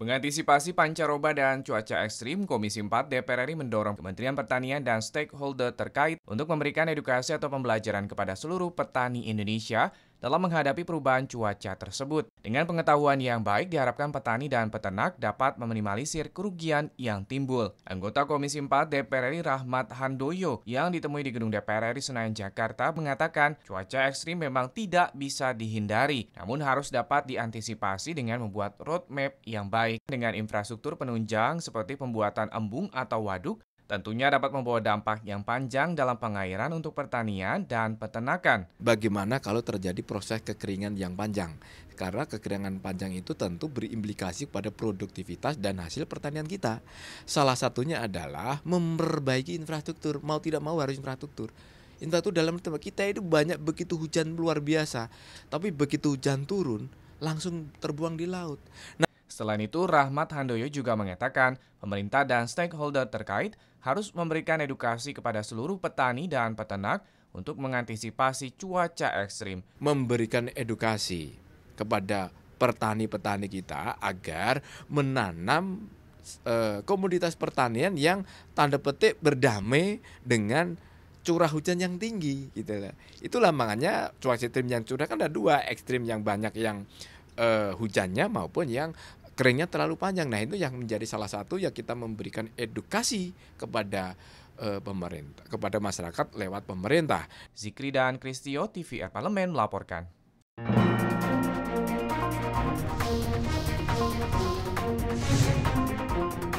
Mengantisipasi pancaroba dan cuaca ekstrim, Komisi 4 DPR RI mendorong Kementerian Pertanian dan stakeholder terkait untuk memberikan edukasi atau pembelajaran kepada seluruh petani Indonesia dalam menghadapi perubahan cuaca tersebut. Dengan pengetahuan yang baik, diharapkan petani dan peternak dapat meminimalisir kerugian yang timbul. Anggota Komisi 4 DPR RI Rahmat Handoyo yang ditemui di Gedung DPR RI Senayan Jakarta mengatakan cuaca ekstrim memang tidak bisa dihindari, namun harus dapat diantisipasi dengan membuat roadmap yang baik dengan infrastruktur penunjang seperti pembuatan embung atau waduk Tentunya dapat membawa dampak yang panjang dalam pengairan untuk pertanian dan peternakan. Bagaimana kalau terjadi proses kekeringan yang panjang? Karena kekeringan panjang itu tentu berimplikasi pada produktivitas dan hasil pertanian kita. Salah satunya adalah memperbaiki infrastruktur. Mau tidak mau harus infrastruktur infrastruktur dalam tempat kita itu banyak begitu hujan luar biasa tapi begitu hujan turun langsung terbuang di laut nah Selain itu, Rahmat Handoyo juga mengatakan pemerintah dan stakeholder terkait harus memberikan edukasi kepada seluruh petani dan peternak untuk mengantisipasi cuaca ekstrim. Memberikan edukasi kepada petani-petani kita agar menanam eh, komoditas pertanian yang tanda petik berdamai dengan curah hujan yang tinggi gitu Itulah makanya cuaca ekstrim yang curah kan ada dua, ekstrim yang banyak yang e, hujannya maupun yang keringnya terlalu panjang. Nah, itu yang menjadi salah satu ya kita memberikan edukasi kepada uh, pemerintah kepada masyarakat lewat pemerintah. Zikri dan Kristio TVR Parlemen melaporkan.